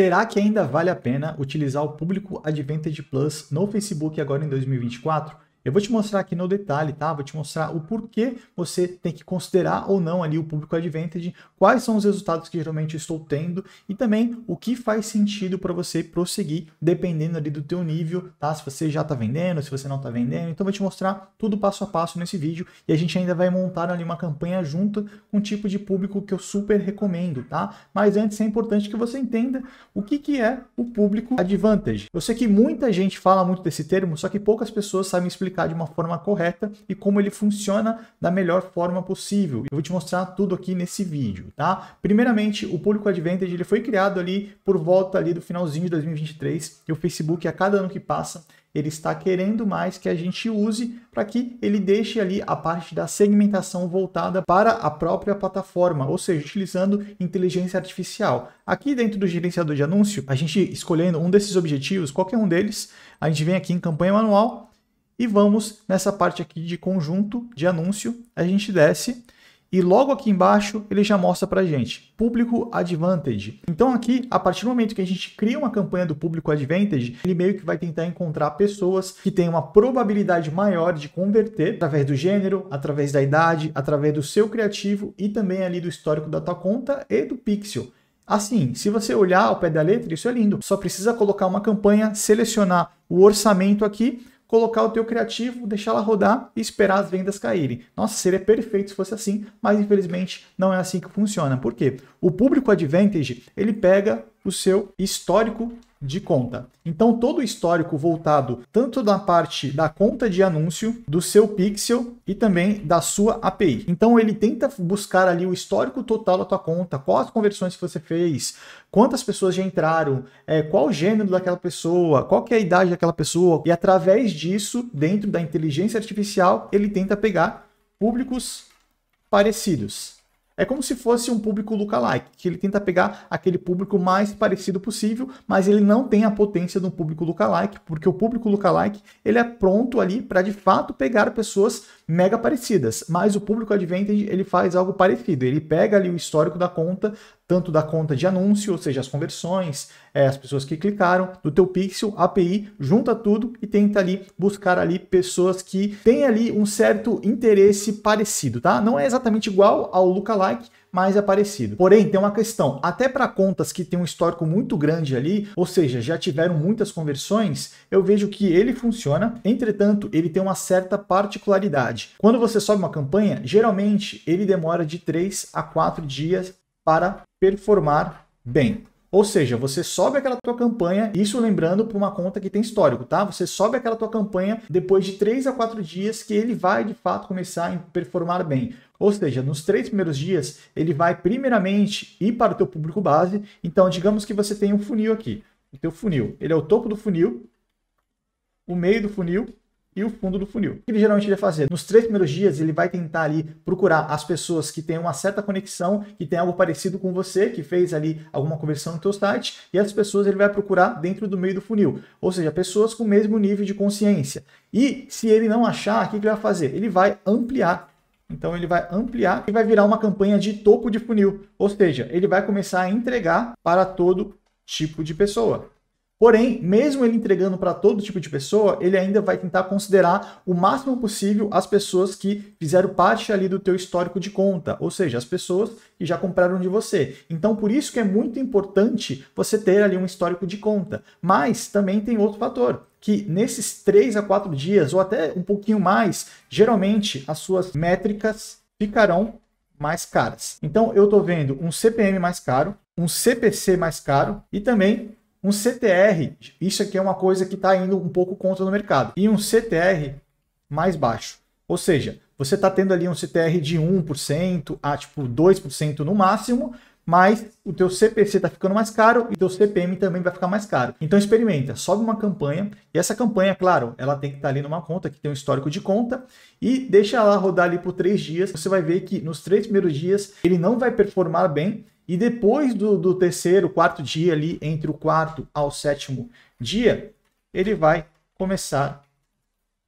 Será que ainda vale a pena utilizar o público Advantage Plus no Facebook agora em 2024? Eu vou te mostrar aqui no detalhe, tá? Vou te mostrar o porquê você tem que considerar ou não ali o público advantage, quais são os resultados que geralmente estou tendo e também o que faz sentido para você prosseguir dependendo ali do teu nível, tá? Se você já está vendendo, se você não está vendendo. Então vou te mostrar tudo passo a passo nesse vídeo e a gente ainda vai montar ali uma campanha junto com um tipo de público que eu super recomendo, tá? Mas antes é importante que você entenda o que, que é o público advantage. Eu sei que muita gente fala muito desse termo, só que poucas pessoas sabem explicar explicar de uma forma correta e como ele funciona da melhor forma possível. Eu vou te mostrar tudo aqui nesse vídeo, tá? Primeiramente, o Público Advantage ele foi criado ali por volta ali do finalzinho de 2023 e o Facebook a cada ano que passa ele está querendo mais que a gente use para que ele deixe ali a parte da segmentação voltada para a própria plataforma, ou seja, utilizando inteligência artificial. Aqui dentro do gerenciador de anúncio, a gente escolhendo um desses objetivos, qualquer um deles, a gente vem aqui em campanha manual e vamos nessa parte aqui de conjunto de anúncio, a gente desce e logo aqui embaixo ele já mostra para gente público advantage. Então aqui, a partir do momento que a gente cria uma campanha do público advantage, ele meio que vai tentar encontrar pessoas que têm uma probabilidade maior de converter através do gênero, através da idade, através do seu criativo e também ali do histórico da tua conta e do pixel. Assim, se você olhar ao pé da letra, isso é lindo. Só precisa colocar uma campanha, selecionar o orçamento aqui colocar o teu criativo, deixar ela rodar e esperar as vendas caírem. Nossa, seria perfeito se fosse assim, mas infelizmente não é assim que funciona. Por quê? O público advantage, ele pega o seu histórico de conta. Então, todo o histórico voltado tanto da parte da conta de anúncio, do seu pixel e também da sua API. Então, ele tenta buscar ali o histórico total da tua conta, quais conversões que você fez, quantas pessoas já entraram, é, qual o gênero daquela pessoa, qual que é a idade daquela pessoa, e através disso, dentro da inteligência artificial, ele tenta pegar públicos parecidos. É como se fosse um público lookalike, que ele tenta pegar aquele público mais parecido possível, mas ele não tem a potência de um público lookalike, porque o público lookalike ele é pronto ali para de fato pegar pessoas mega parecidas, mas o público advantage ele faz algo parecido. Ele pega ali o histórico da conta, tanto da conta de anúncio, ou seja, as conversões, é, as pessoas que clicaram, do teu pixel, API, junta tudo e tenta ali buscar ali pessoas que têm ali um certo interesse parecido, tá? Não é exatamente igual ao lookalike, mas é parecido. Porém, tem uma questão, até para contas que tem um histórico muito grande ali, ou seja, já tiveram muitas conversões, eu vejo que ele funciona, entretanto, ele tem uma certa particularidade. Quando você sobe uma campanha, geralmente ele demora de 3 a 4 dias para performar bem. Ou seja, você sobe aquela tua campanha, isso lembrando para uma conta que tem histórico, tá? Você sobe aquela tua campanha depois de 3 a 4 dias que ele vai de fato começar a performar bem. Ou seja, nos três primeiros dias, ele vai primeiramente ir para o teu público base. Então, digamos que você tem um funil aqui. O teu funil, ele é o topo do funil, o meio do funil e o fundo do funil. O que ele geralmente vai fazer? Nos três primeiros dias, ele vai tentar ali procurar as pessoas que têm uma certa conexão, que tem algo parecido com você, que fez ali alguma conversão no teu site, e as pessoas ele vai procurar dentro do meio do funil, ou seja, pessoas com o mesmo nível de consciência. E se ele não achar, o que ele vai fazer? Ele vai ampliar então ele vai ampliar e vai virar uma campanha de topo de funil, ou seja, ele vai começar a entregar para todo tipo de pessoa. Porém, mesmo ele entregando para todo tipo de pessoa, ele ainda vai tentar considerar o máximo possível as pessoas que fizeram parte ali do teu histórico de conta, ou seja, as pessoas que já compraram de você. Então, por isso que é muito importante você ter ali um histórico de conta. Mas também tem outro fator que nesses 3 a 4 dias, ou até um pouquinho mais, geralmente as suas métricas ficarão mais caras. Então eu estou vendo um CPM mais caro, um CPC mais caro e também um CTR. Isso aqui é uma coisa que está indo um pouco contra no mercado. E um CTR mais baixo. Ou seja, você está tendo ali um CTR de 1% a tipo 2% no máximo, mas o teu CPC está ficando mais caro e teu CPM também vai ficar mais caro. Então experimenta, sobe uma campanha e essa campanha, claro, ela tem que estar tá ali numa conta que tem um histórico de conta e deixa ela rodar ali por três dias. Você vai ver que nos três primeiros dias ele não vai performar bem e depois do, do terceiro, quarto dia ali, entre o quarto ao sétimo dia, ele vai começar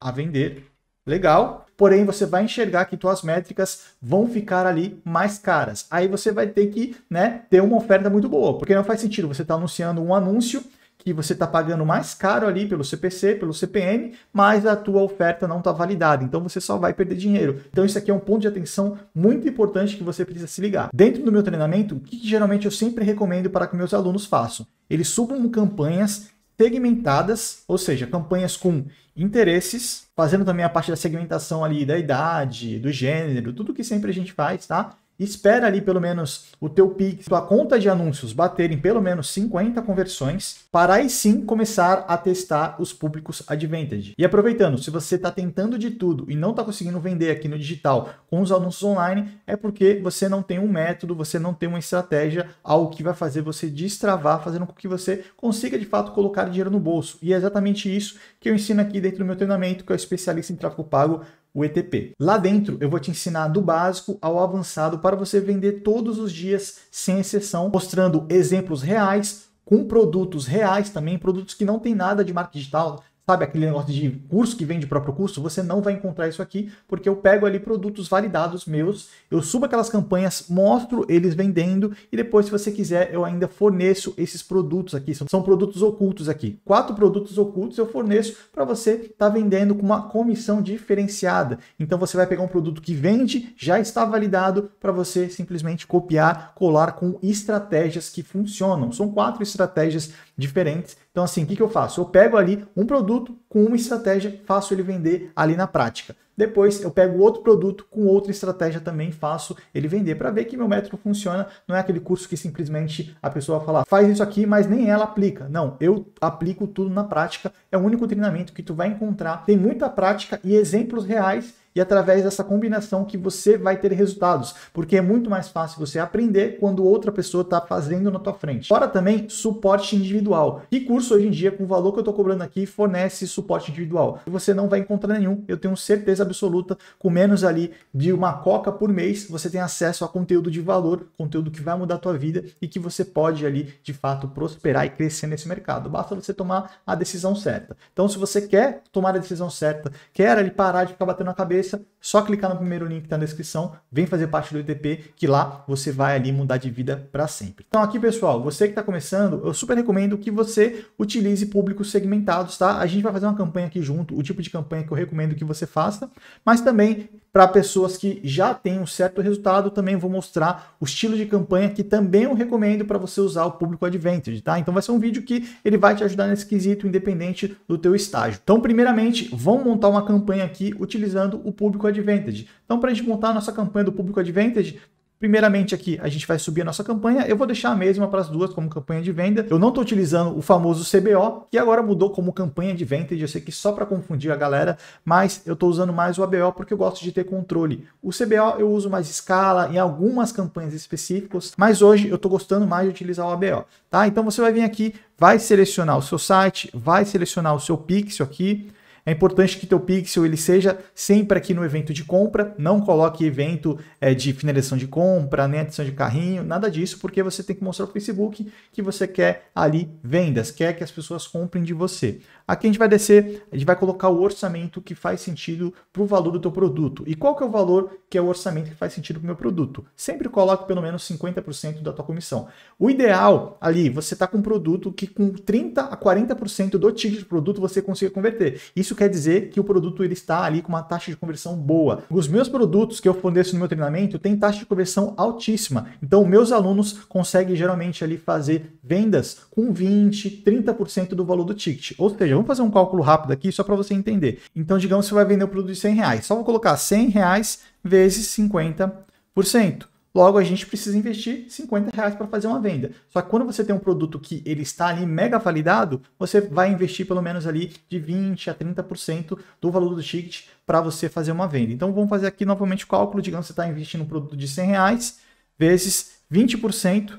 a vender Legal, porém você vai enxergar que suas métricas vão ficar ali mais caras. Aí você vai ter que né, ter uma oferta muito boa, porque não faz sentido você estar tá anunciando um anúncio que você está pagando mais caro ali pelo CPC, pelo CPM, mas a tua oferta não está validada, então você só vai perder dinheiro. Então isso aqui é um ponto de atenção muito importante que você precisa se ligar. Dentro do meu treinamento, o que geralmente eu sempre recomendo para que meus alunos façam? Eles subam campanhas segmentadas, ou seja, campanhas com interesses, fazendo também a parte da segmentação ali da idade, do gênero, tudo que sempre a gente faz, tá? espera ali pelo menos o teu Pix, tua conta de anúncios baterem pelo menos 50 conversões, para aí sim começar a testar os públicos advantage. E aproveitando, se você está tentando de tudo e não está conseguindo vender aqui no digital com os anúncios online, é porque você não tem um método, você não tem uma estratégia, algo que vai fazer você destravar, fazendo com que você consiga de fato colocar dinheiro no bolso. E é exatamente isso que eu ensino aqui dentro do meu treinamento, que é o especialista em tráfego pago o ETP. Lá dentro eu vou te ensinar do básico ao avançado para você vender todos os dias, sem exceção, mostrando exemplos reais com produtos reais também, produtos que não tem nada de marca digital, sabe aquele negócio de curso que vende próprio curso, você não vai encontrar isso aqui, porque eu pego ali produtos validados meus, eu subo aquelas campanhas, mostro eles vendendo e depois, se você quiser, eu ainda forneço esses produtos aqui. São, são produtos ocultos aqui. Quatro produtos ocultos eu forneço para você estar tá vendendo com uma comissão diferenciada. Então você vai pegar um produto que vende, já está validado para você simplesmente copiar, colar com estratégias que funcionam. São quatro estratégias diferentes então, assim, o que, que eu faço? Eu pego ali um produto com uma estratégia, faço ele vender ali na prática. Depois eu pego outro produto com outra estratégia também, faço ele vender para ver que meu método funciona. Não é aquele curso que simplesmente a pessoa fala, faz isso aqui, mas nem ela aplica. Não, eu aplico tudo na prática. É o único treinamento que tu vai encontrar. Tem muita prática e exemplos reais e através dessa combinação que você vai ter resultados, porque é muito mais fácil você aprender quando outra pessoa está fazendo na tua frente. Fora também suporte individual. E curso hoje em dia com o valor que eu estou cobrando aqui fornece suporte individual. Você não vai encontrar nenhum, eu tenho certeza absoluta, com menos ali de uma coca por mês, você tem acesso a conteúdo de valor, conteúdo que vai mudar a tua vida e que você pode ali de fato prosperar e crescer nesse mercado. Basta você tomar a decisão certa. Então se você quer tomar a decisão certa, quer ali parar de ficar batendo na cabeça esclareça, só clicar no primeiro link que está na descrição, vem fazer parte do ETP que lá você vai ali mudar de vida para sempre. Então aqui, pessoal, você que está começando, eu super recomendo que você utilize públicos segmentados, tá? A gente vai fazer uma campanha aqui junto, o tipo de campanha que eu recomendo que você faça, mas também para pessoas que já têm um certo resultado, também vou mostrar o estilo de campanha que também eu recomendo para você usar o público advantage, tá? Então vai ser um vídeo que ele vai te ajudar nesse quesito independente do teu estágio. Então, primeiramente, vamos montar uma campanha aqui utilizando o público advantage. Então, para a gente montar a nossa campanha do público advantage, Primeiramente aqui, a gente vai subir a nossa campanha. Eu vou deixar a mesma para as duas como campanha de venda. Eu não estou utilizando o famoso CBO, que agora mudou como campanha de venda. Eu sei que só para confundir a galera, mas eu estou usando mais o ABO porque eu gosto de ter controle. O CBO eu uso mais escala em algumas campanhas específicas, mas hoje eu estou gostando mais de utilizar o ABO, tá? Então você vai vir aqui, vai selecionar o seu site, vai selecionar o seu pixel aqui, é importante que teu pixel ele seja sempre aqui no evento de compra, não coloque evento é, de finalização de compra, nem adição de carrinho, nada disso, porque você tem que mostrar para o Facebook que você quer ali vendas, quer que as pessoas comprem de você. Aqui a gente vai descer, a gente vai colocar o orçamento que faz sentido para o valor do teu produto. E qual que é o valor que é o orçamento que faz sentido para o meu produto? Sempre coloque pelo menos 50% da tua comissão. O ideal ali, você está com um produto que com 30 a 40% do ticket de produto você consiga converter. Isso quer dizer que o produto ele está ali com uma taxa de conversão boa. Os meus produtos que eu forneço no meu treinamento têm taxa de conversão altíssima. Então, meus alunos conseguem geralmente ali fazer vendas com 20, 30% do valor do ticket. Ou seja, vamos fazer um cálculo rápido aqui só para você entender. Então, digamos que você vai vender o um produto de 100 reais. Só vou colocar 100 reais vezes 50%. Logo, a gente precisa investir 50 reais para fazer uma venda. Só que quando você tem um produto que ele está ali mega validado, você vai investir pelo menos ali de 20 a 30% do valor do ticket para você fazer uma venda. Então, vamos fazer aqui novamente o cálculo. Digamos que você está investindo um produto de 100 reais vezes 20%.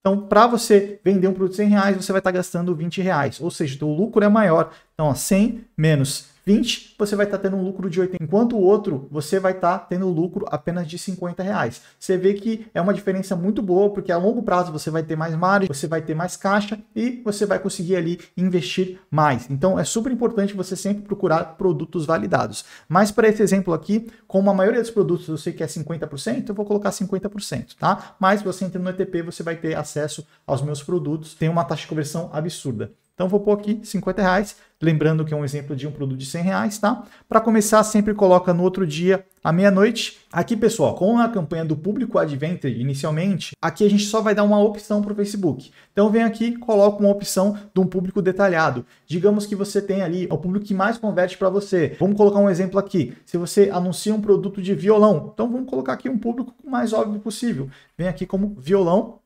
Então, para você vender um produto de 100 reais, você vai estar tá gastando 20 reais. Ou seja, o lucro é maior. Então, ó, 100 menos 20, você vai estar tá tendo um lucro de 80, enquanto o outro você vai estar tá tendo lucro apenas de 50 reais. Você vê que é uma diferença muito boa, porque a longo prazo você vai ter mais margem, você vai ter mais caixa e você vai conseguir ali investir mais. Então é super importante você sempre procurar produtos validados. Mas para esse exemplo aqui, como a maioria dos produtos eu sei que é 50%, eu vou colocar 50%, tá? Mas você entra no ETP, você vai ter acesso aos meus produtos, tem uma taxa de conversão absurda. Então vou pôr aqui 50 reais, lembrando que é um exemplo de um produto de 100 reais, tá? Para começar, sempre coloca no outro dia à meia-noite. Aqui, pessoal, com a campanha do público Adventure inicialmente, aqui a gente só vai dar uma opção para o Facebook. Então vem aqui, coloca uma opção de um público detalhado. Digamos que você tem ali é o público que mais converte para você. Vamos colocar um exemplo aqui. Se você anuncia um produto de violão, então vamos colocar aqui um público mais óbvio possível. Vem aqui como violão,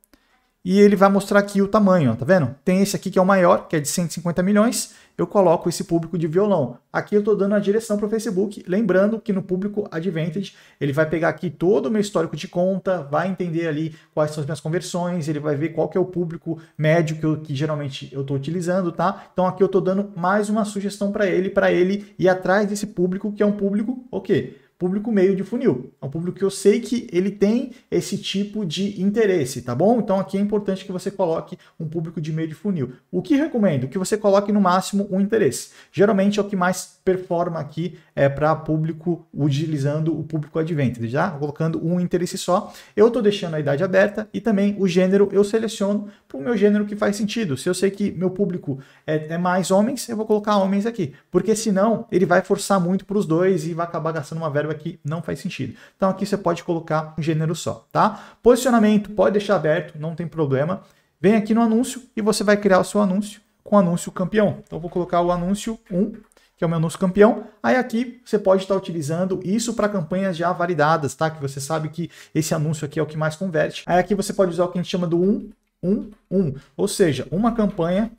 e ele vai mostrar aqui o tamanho, ó, tá vendo? Tem esse aqui que é o maior, que é de 150 milhões, eu coloco esse público de violão. Aqui eu estou dando a direção para o Facebook, lembrando que no público Advantage ele vai pegar aqui todo o meu histórico de conta, vai entender ali quais são as minhas conversões, ele vai ver qual que é o público médio que, eu, que geralmente eu estou utilizando, tá? Então aqui eu estou dando mais uma sugestão para ele, para ele ir atrás desse público que é um público o okay, quê? público meio de funil. É um público que eu sei que ele tem esse tipo de interesse, tá bom? Então aqui é importante que você coloque um público de meio de funil. O que recomendo? Que você coloque no máximo um interesse. Geralmente é o que mais performa aqui é para público utilizando o público adventure, já colocando um interesse só. Eu estou deixando a idade aberta e também o gênero eu seleciono para o meu gênero que faz sentido. Se eu sei que meu público é, é mais homens, eu vou colocar homens aqui, porque senão ele vai forçar muito para os dois e vai acabar gastando uma verba aqui não faz sentido. Então aqui você pode colocar um gênero só, tá? Posicionamento pode deixar aberto, não tem problema. Vem aqui no anúncio e você vai criar o seu anúncio com anúncio campeão. Então vou colocar o anúncio 1, que é o meu anúncio campeão. Aí aqui você pode estar utilizando isso para campanhas já validadas, tá? Que você sabe que esse anúncio aqui é o que mais converte. Aí aqui você pode usar o que a gente chama do 1, 1, 1, ou seja, uma campanha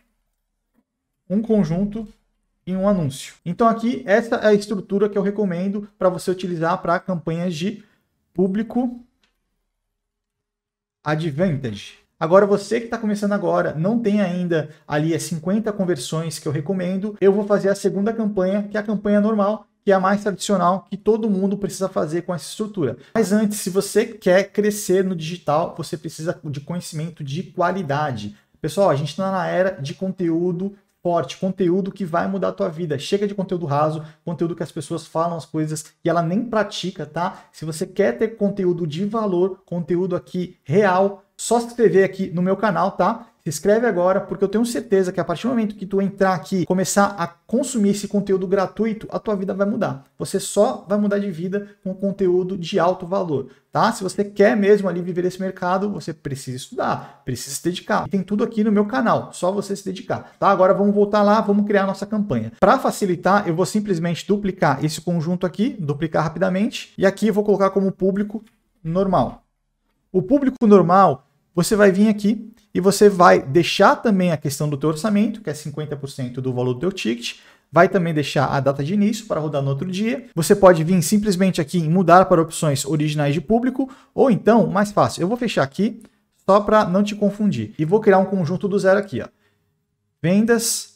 um conjunto em um anúncio. Então aqui essa é a estrutura que eu recomendo para você utilizar para campanhas de público advantage. Agora você que está começando agora, não tem ainda ali as 50 conversões que eu recomendo, eu vou fazer a segunda campanha, que é a campanha normal, que é a mais tradicional que todo mundo precisa fazer com essa estrutura. Mas antes, se você quer crescer no digital, você precisa de conhecimento de qualidade. Pessoal, a gente está na era de conteúdo forte, conteúdo que vai mudar a tua vida. Chega de conteúdo raso, conteúdo que as pessoas falam as coisas e ela nem pratica, tá? Se você quer ter conteúdo de valor, conteúdo aqui real, só se inscrever aqui no meu canal, tá? se inscreve agora, porque eu tenho certeza que a partir do momento que tu entrar aqui, começar a consumir esse conteúdo gratuito, a tua vida vai mudar. Você só vai mudar de vida com conteúdo de alto valor, tá? Se você quer mesmo ali viver esse mercado, você precisa estudar, precisa se dedicar. E tem tudo aqui no meu canal, só você se dedicar, tá? Agora vamos voltar lá, vamos criar nossa campanha. Para facilitar, eu vou simplesmente duplicar esse conjunto aqui, duplicar rapidamente, e aqui eu vou colocar como público normal. O público normal você vai vir aqui e você vai deixar também a questão do teu orçamento, que é 50% do valor do teu ticket, vai também deixar a data de início para rodar no outro dia. Você pode vir simplesmente aqui em mudar para opções originais de público, ou então, mais fácil, eu vou fechar aqui só para não te confundir e vou criar um conjunto do zero aqui, ó. Vendas,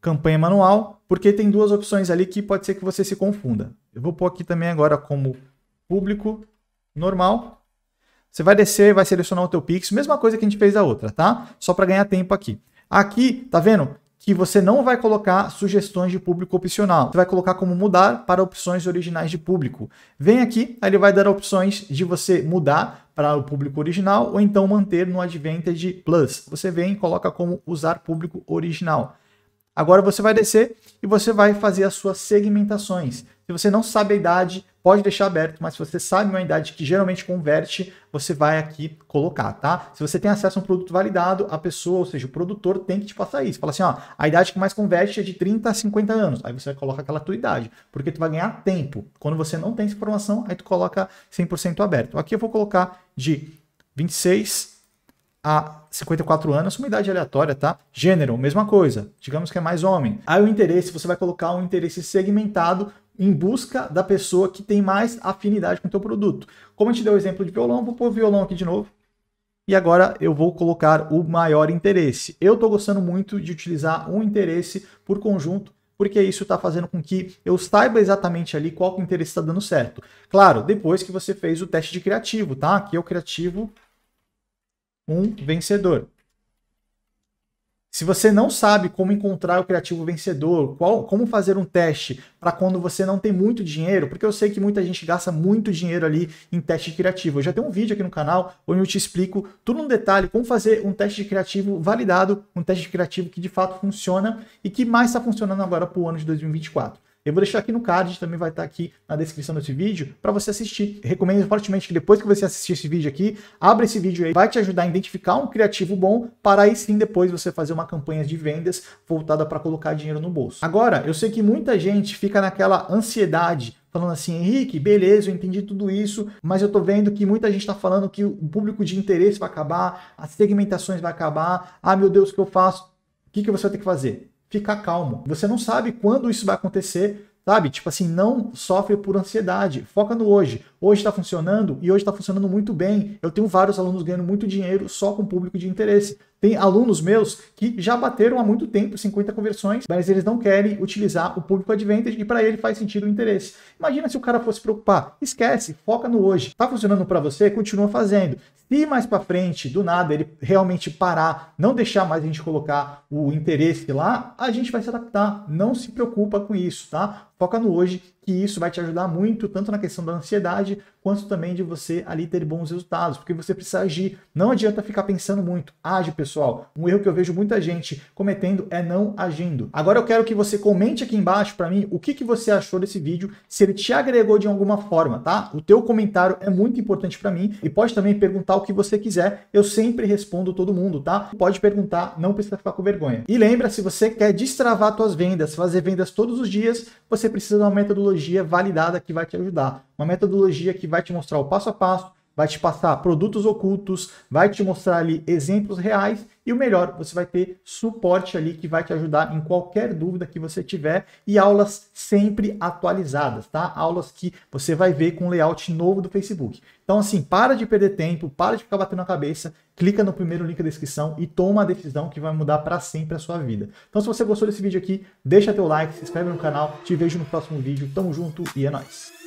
campanha manual, porque tem duas opções ali que pode ser que você se confunda. Eu vou pôr aqui também agora como público normal você vai descer, vai selecionar o teu pixel, mesma coisa que a gente fez da outra, tá? Só para ganhar tempo aqui. Aqui, tá vendo? Que você não vai colocar sugestões de público opcional. Você vai colocar como mudar para opções originais de público. Vem aqui, aí ele vai dar opções de você mudar para o público original ou então manter no Advantage Plus. Você vem e coloca como usar público original. Agora você vai descer e você vai fazer as suas segmentações. Se você não sabe a idade, pode deixar aberto, mas se você sabe uma idade que geralmente converte, você vai aqui colocar, tá? Se você tem acesso a um produto validado, a pessoa, ou seja, o produtor tem que te passar isso. Fala assim, ó, a idade que mais converte é de 30 a 50 anos. Aí você coloca aquela tua idade, porque tu vai ganhar tempo. Quando você não tem essa informação, aí tu coloca 100% aberto. Aqui eu vou colocar de 26 a 54 anos, uma idade aleatória, tá? Gênero, mesma coisa. Digamos que é mais homem. Aí o interesse, você vai colocar um interesse segmentado em busca da pessoa que tem mais afinidade com o teu produto. Como a gente deu o exemplo de violão, vou pôr violão aqui de novo. E agora eu vou colocar o maior interesse. Eu estou gostando muito de utilizar um interesse por conjunto, porque isso está fazendo com que eu saiba exatamente ali qual que interesse está dando certo. Claro, depois que você fez o teste de criativo, tá? Aqui é o criativo um vencedor. Se você não sabe como encontrar o criativo vencedor, qual, como fazer um teste para quando você não tem muito dinheiro, porque eu sei que muita gente gasta muito dinheiro ali em teste criativo. Eu já tenho um vídeo aqui no canal onde eu te explico tudo no detalhe como fazer um teste criativo validado, um teste criativo que de fato funciona e que mais está funcionando agora para o ano de 2024. Eu vou deixar aqui no card, também vai estar aqui na descrição desse vídeo para você assistir. Recomendo fortemente que depois que você assistir esse vídeo aqui, abra esse vídeo aí, vai te ajudar a identificar um criativo bom para aí sim depois você fazer uma campanha de vendas voltada para colocar dinheiro no bolso. Agora, eu sei que muita gente fica naquela ansiedade falando assim, Henrique, beleza, eu entendi tudo isso, mas eu tô vendo que muita gente está falando que o público de interesse vai acabar, as segmentações vai acabar, ah, meu Deus, o que eu faço? O que, que você vai ter que fazer? ficar calmo. Você não sabe quando isso vai acontecer, sabe? Tipo assim, não sofre por ansiedade. Foca no hoje. Hoje está funcionando e hoje está funcionando muito bem. Eu tenho vários alunos ganhando muito dinheiro só com público de interesse. Tem alunos meus que já bateram há muito tempo 50 conversões, mas eles não querem utilizar o público advantage e para ele faz sentido o interesse. Imagina se o cara fosse preocupar, esquece, foca no hoje. Tá funcionando para você? Continua fazendo. Se mais para frente, do nada, ele realmente parar, não deixar mais a gente colocar o interesse lá, a gente vai se adaptar. Não se preocupa com isso, tá? Foca no hoje que isso vai te ajudar muito, tanto na questão da ansiedade, quanto também de você ali ter bons resultados, porque você precisa agir. Não adianta ficar pensando muito. Age, pessoal. Um erro que eu vejo muita gente cometendo é não agindo. Agora eu quero que você comente aqui embaixo para mim o que, que você achou desse vídeo, se ele te agregou de alguma forma, tá? O teu comentário é muito importante para mim e pode também perguntar o que você quiser. Eu sempre respondo todo mundo, tá? Pode perguntar, não precisa ficar com vergonha. E lembra, se você quer destravar suas vendas, fazer vendas todos os dias, você precisa de uma metodologia metodologia validada que vai te ajudar. Uma metodologia que vai te mostrar o passo a passo, vai te passar produtos ocultos, vai te mostrar ali exemplos reais e o melhor, você vai ter suporte ali que vai te ajudar em qualquer dúvida que você tiver e aulas sempre atualizadas, tá? Aulas que você vai ver com layout novo do Facebook. Então assim, para de perder tempo, para de ficar batendo a cabeça clica no primeiro link da descrição e toma a decisão que vai mudar para sempre a sua vida. Então se você gostou desse vídeo aqui, deixa teu like, se inscreve no canal, te vejo no próximo vídeo, tamo junto e é nóis!